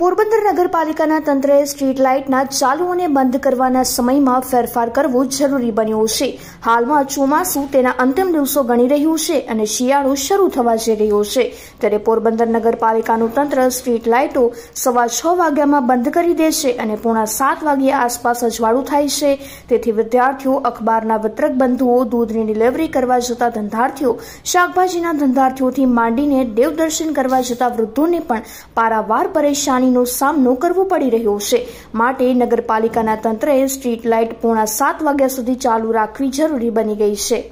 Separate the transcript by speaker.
Speaker 1: પોરબંદર નગરપાલિકાના તંત્રએ સ્ટ્રીટ લાઇટના ચાલુ અને બંધ કરવાના સમયમાં ફેરફાર કરવો જરૂરી બન્યો છે હાલમાં ચોમાસું તેના અંતિમ દિવસો ગણી રહ્યું છે અને શિયાળો શરૂ થવા જઈ રહ્યો છે ત્યારે પોરબંદર નગરપાલિકાનું તંત્ર સ્ટ્રીટ લાઇટો સવા છ વાગ્યામાં બંધ કરી દેશે અને પોણા સાત વાગ્યા આસપાસ અજવાળું થાય છે તેથી વિદ્યાર્થીઓ અખબારના વિતરક બંધુઓ દૂધની ડિલિવરી કરવા જતા ધંધાર્થીઓ શાકભાજીના ધંધાર્થીઓથી માંડીને દેવદર્શન કરવા જતા વૃદ્ધોને પણ પારાવાર પરેશાની પાણીનો સામનો કરવો પડી રહ્યો છે માટે નગરપાલિકાના તંત્રએ સ્ટ્રીટ લાઇટ પોણા સાત વાગ્યા સુધી ચાલુ રાખવી જરૂરી બની ગઈ છે